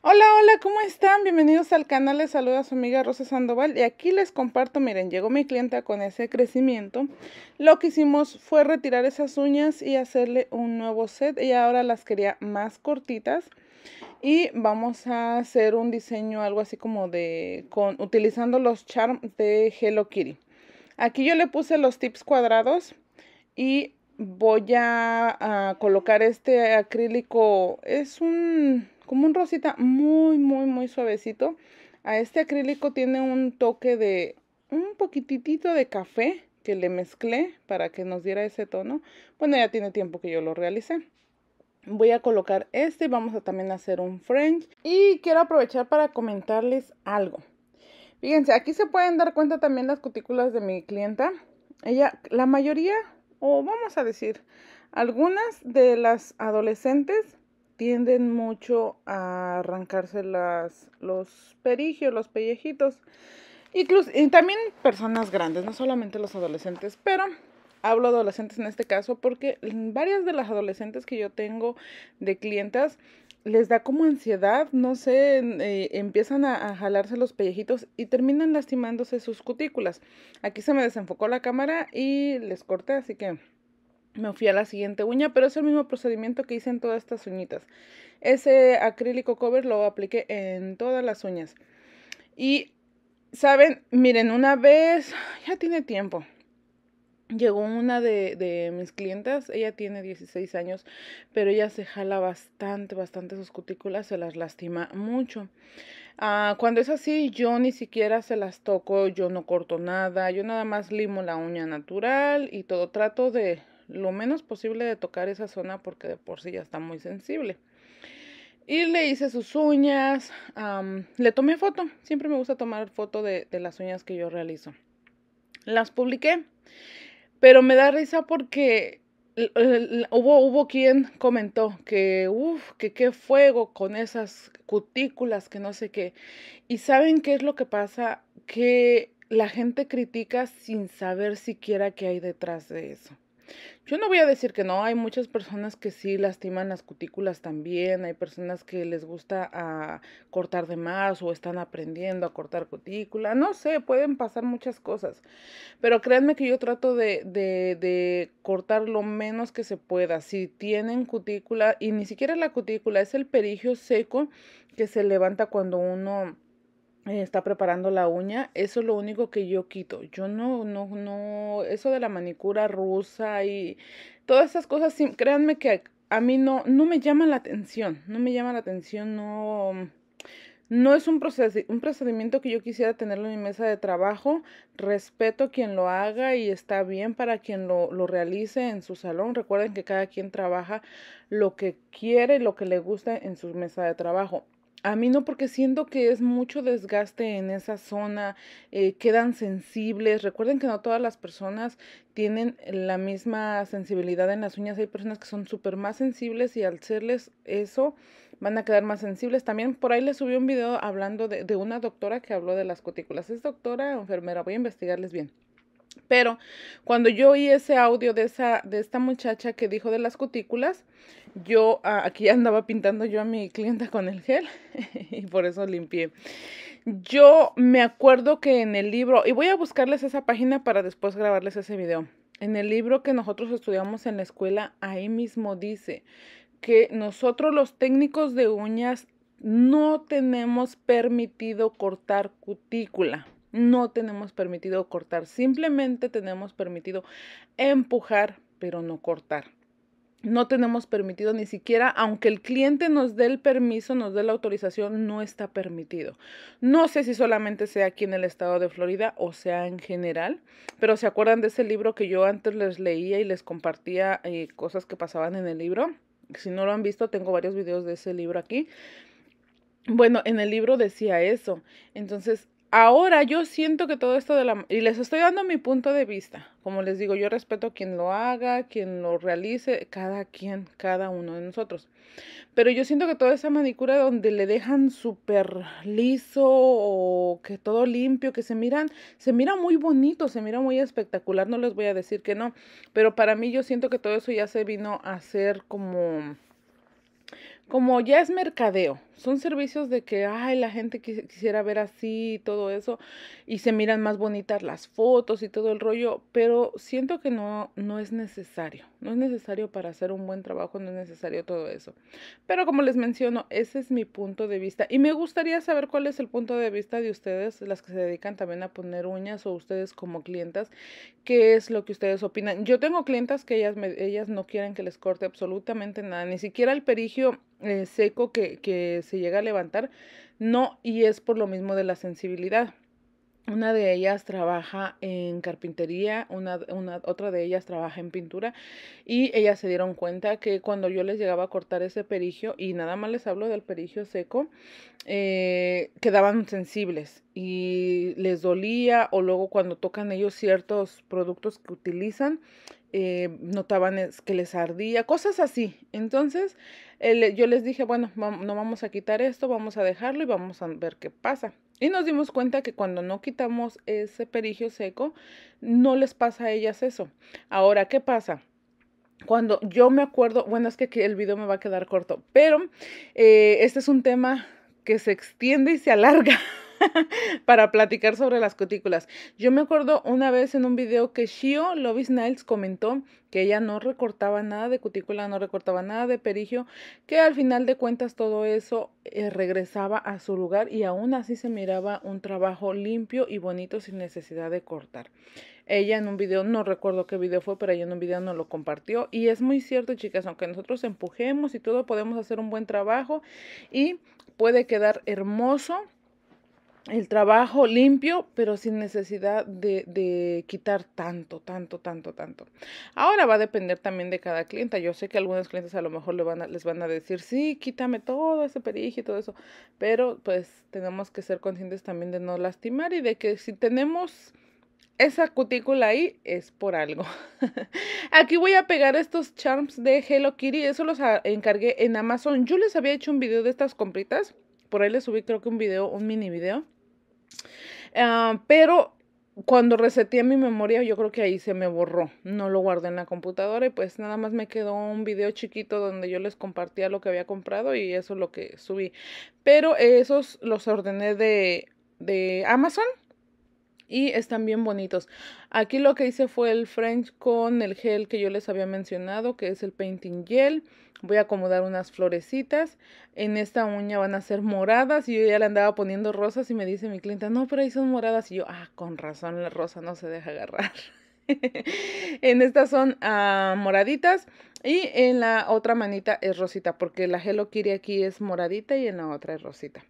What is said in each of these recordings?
Hola, hola, ¿cómo están? Bienvenidos al canal, les saluda su amiga Rosa Sandoval y aquí les comparto, miren, llegó mi clienta con ese crecimiento. Lo que hicimos fue retirar esas uñas y hacerle un nuevo set. Ella ahora las quería más cortitas y vamos a hacer un diseño algo así como de, con, utilizando los charms de Hello Kitty. Aquí yo le puse los tips cuadrados y voy a colocar este acrílico, es un como un rosita muy, muy, muy suavecito. A este acrílico tiene un toque de un poquitito de café que le mezclé para que nos diera ese tono. Bueno, ya tiene tiempo que yo lo realicé. Voy a colocar este, vamos a también hacer un French. Y quiero aprovechar para comentarles algo. Fíjense, aquí se pueden dar cuenta también las cutículas de mi clienta. Ella, la mayoría, o vamos a decir, algunas de las adolescentes tienden mucho a arrancarse las, los perigios, los pellejitos. Incluso, y también personas grandes, no solamente los adolescentes, pero hablo adolescentes en este caso porque varias de las adolescentes que yo tengo de clientas les da como ansiedad, no sé, eh, empiezan a, a, jalarse los pellejitos y terminan lastimándose sus cutículas. Aquí se me desenfocó la cámara y les corté, así que me fui a la siguiente uña, pero es el mismo procedimiento que hice en todas estas uñitas. Ese acrílico cover lo apliqué en todas las uñas. Y, ¿saben? Miren, una vez, ya tiene tiempo. Llegó una de, mis clientas, ella tiene 16 años, pero ella se jala bastante, bastante sus cutículas, se las lastima mucho. Ah, cuando es así, yo ni siquiera se las toco, yo no corto nada, yo nada más limo la uña natural y todo, trato de lo menos posible de tocar esa zona porque de por sí ya está muy sensible. Y le hice sus uñas, le tomé foto, siempre me gusta tomar foto de, las uñas que yo realizo. Las publiqué, pero me da risa porque Hubo, hubo, quien comentó que, uff, que qué fuego con esas cutículas, que no sé qué. Y saben qué es lo que pasa, que la gente critica sin saber siquiera qué hay detrás de eso. Yo no voy a decir que no, hay muchas personas que sí lastiman las cutículas también, hay personas que les gusta a ah, cortar de más o están aprendiendo a cortar cutícula, no sé, pueden pasar muchas cosas, pero créanme que yo trato de, de, de cortar lo menos que se pueda, si tienen cutícula y ni siquiera la cutícula, es el perigio seco que se levanta cuando uno está preparando la uña, eso es lo único que yo quito. Yo no, no, no, eso de la manicura rusa y todas esas cosas, créanme que a mí no, no me llama la atención, no me llama la atención, no, no es un, proceso un procedimiento que yo quisiera tenerlo en mi mesa de trabajo. Respeto quien lo haga y está bien para quien lo, lo realice en su salón. Recuerden que cada quien trabaja lo que quiere, lo que le gusta en su mesa de trabajo. A mí no, porque siento que es mucho desgaste en esa zona, eh, quedan sensibles. Recuerden que no todas las personas tienen la misma sensibilidad en las uñas. Hay personas que son súper más sensibles y al serles eso van a quedar más sensibles. También por ahí les subí un video hablando de, de una doctora que habló de las cutículas. ¿Es doctora o enfermera? Voy a investigarles bien. Pero cuando yo oí ese audio de, esa, de esta muchacha que dijo de las cutículas, yo ah, aquí andaba pintando yo a mi clienta con el gel y por eso limpié. Yo me acuerdo que en el libro, y voy a buscarles esa página para después grabarles ese video. En el libro que nosotros estudiamos en la escuela, ahí mismo dice que nosotros los técnicos de uñas no tenemos permitido cortar cutícula. No tenemos permitido cortar, simplemente tenemos permitido empujar, pero no cortar. No tenemos permitido ni siquiera, aunque el cliente nos dé el permiso, nos dé la autorización, no está permitido. No sé si solamente sea aquí en el estado de Florida o sea en general, pero ¿se acuerdan de ese libro que yo antes les leía y les compartía eh, cosas que pasaban en el libro? Si no lo han visto, tengo varios videos de ese libro aquí. Bueno, en el libro decía eso. Entonces, ahora yo siento que todo esto de la... Y les estoy dando mi punto de vista. Como les digo, yo respeto quien lo haga, quien lo realice, cada quien, cada uno de nosotros. Pero yo siento que toda esa manicura donde le dejan súper liso o que todo limpio, que se miran, se mira muy bonito, se mira muy espectacular, no les voy a decir que no. Pero para mí yo siento que todo eso ya se vino a ser como... Como ya es mercadeo, son servicios de que, ay, la gente quisiera ver así y todo eso, y se miran más bonitas las fotos y todo el rollo, pero siento que no, no es necesario, no es necesario para hacer un buen trabajo, no es necesario todo eso. Pero como les menciono, ese es mi punto de vista, y me gustaría saber cuál es el punto de vista de ustedes, las que se dedican también a poner uñas, o ustedes como clientas, qué es lo que ustedes opinan. Yo tengo clientas que ellas, me, ellas no quieren que les corte absolutamente nada, ni siquiera el perigio eh, seco que, que se llega a levantar, no, y es por lo mismo de la sensibilidad. Una de ellas trabaja en carpintería, una, otra de ellas trabaja en pintura y ellas se dieron cuenta que cuando yo les llegaba a cortar ese perigio y nada más les hablo del perigio seco, eh, quedaban sensibles y les dolía o luego cuando tocan ellos ciertos productos que utilizan, eh, notaban que les ardía, cosas así. Entonces, eh, yo les dije, bueno, no vamos a quitar esto, vamos a dejarlo y vamos a ver qué pasa. Y nos dimos cuenta que cuando no quitamos ese perigio seco, no les pasa a ellas eso. Ahora, ¿qué pasa? Cuando yo me acuerdo, bueno, es que el video me va a quedar corto, pero eh, este es un tema que se extiende y se alarga. para platicar sobre las cutículas. Yo me acuerdo una vez en un video que Shio Lovis Niles comentó que ella no recortaba nada de cutícula, no recortaba nada de perigio, que al final de cuentas todo eso eh, regresaba a su lugar y aún así se miraba un trabajo limpio y bonito sin necesidad de cortar. Ella en un video, no recuerdo qué video fue, pero ella en un video no lo compartió. Y es muy cierto, chicas, aunque nosotros empujemos y todo, podemos hacer un buen trabajo y puede quedar hermoso el trabajo limpio, pero sin necesidad de, quitar tanto, tanto, tanto, tanto. Ahora va a depender también de cada cliente Yo sé que algunos clientes a lo mejor les van a decir, sí, quítame todo ese perije y todo eso, pero pues tenemos que ser conscientes también de no lastimar y de que si tenemos esa cutícula ahí es por algo. Aquí voy a pegar estos charms de Hello Kitty, eso los ah, encargué en Amazon. Yo les había hecho un video de estas compritas. Por ahí les subí creo que un video, un mini video. Ah, pero cuando reseteé mi memoria, yo creo que ahí se me borró. No lo guardé en la computadora y pues nada más me quedó un video chiquito donde yo les compartía lo que había comprado y eso es lo que subí. Pero esos los ordené de, de Amazon y están bien bonitos. Aquí lo que hice fue el French con el gel que yo les había mencionado, que es el Painting Gel. Voy a acomodar unas florecitas. En esta uña van a ser moradas y yo ya le andaba poniendo rosas y me dice mi clienta, no, pero ahí son moradas. Y yo, ah, con razón, la rosa no se deja agarrar. en estas son ah, moraditas y en la otra manita es rosita, porque la Hello Kitty aquí es moradita y en la otra es rosita.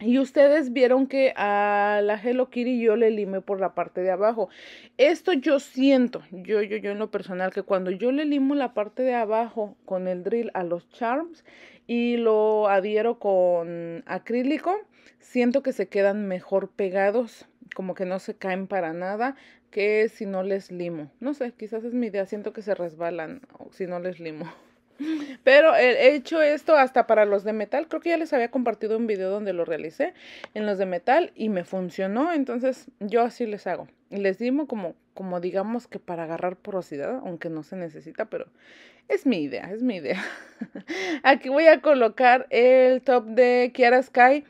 Y ustedes vieron que a la Hello Kitty yo le limé por la parte de abajo. Esto yo siento, yo, yo, yo en lo personal, que cuando yo le limo la parte de abajo con el drill a los charms y lo adhiero con acrílico, siento que se quedan mejor pegados, como que no se caen para nada, que si no les limo. No sé, quizás es mi idea, siento que se resbalan si no les limo. Pero he hecho esto hasta para los de metal. Creo que ya les había compartido un video donde lo realicé en los de metal y me funcionó. Entonces yo así les hago. Les dimo como, como digamos que para agarrar porosidad, aunque no se necesita, pero es mi idea, es mi idea. Aquí voy a colocar el top de Kiara Sky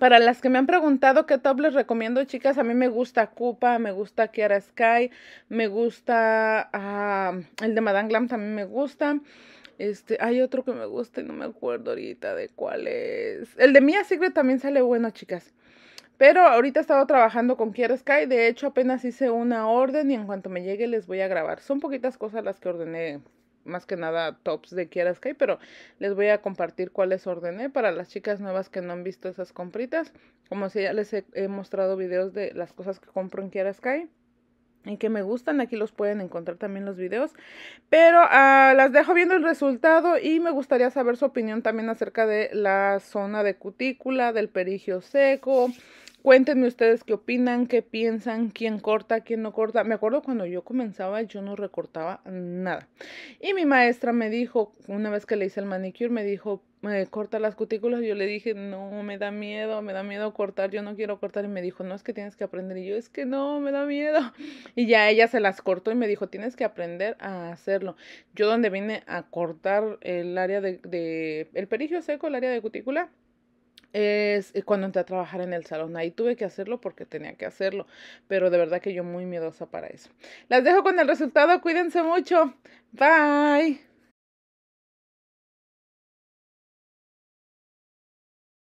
para las que me han preguntado qué top les recomiendo, chicas, a mí me gusta Cupa, me gusta Kiara Sky, me gusta ah, el de Madame Glam también me gusta. Este, hay otro que me gusta y no me acuerdo ahorita de cuál es. El de Mia Secret también sale bueno, chicas. Pero ahorita he estado trabajando con Kiara Sky. De hecho, apenas hice una orden y en cuanto me llegue les voy a grabar. Son poquitas cosas las que ordené más que nada tops de Kiara Sky pero les voy a compartir cuáles ordené para las chicas nuevas que no han visto esas compritas. Como si ya les he, mostrado videos de las cosas que compro en Kiara Sky y que me gustan, aquí los pueden encontrar también los videos, pero ah, las dejo viendo el resultado y me gustaría saber su opinión también acerca de la zona de cutícula, del perigio seco, Cuéntenme ustedes qué opinan, qué piensan, quién corta, quién no corta. Me acuerdo cuando yo comenzaba, yo no recortaba nada. Y mi maestra me dijo, una vez que le hice el manicure, me dijo, corta las cutículas. Yo le dije, no, me da miedo, me da miedo cortar, yo no quiero cortar. Y me dijo, no, es que tienes que aprender. Y yo, es que no, me da miedo. Y ya ella se las cortó y me dijo, tienes que aprender a hacerlo. Yo donde vine a cortar el área de, de el perigio seco, el área de cutícula, es eh, cuando entré a trabajar en el salón. Ahí tuve que hacerlo porque tenía que hacerlo, pero de verdad que yo muy miedosa para eso. Las dejo con el resultado, cuídense mucho. Bye.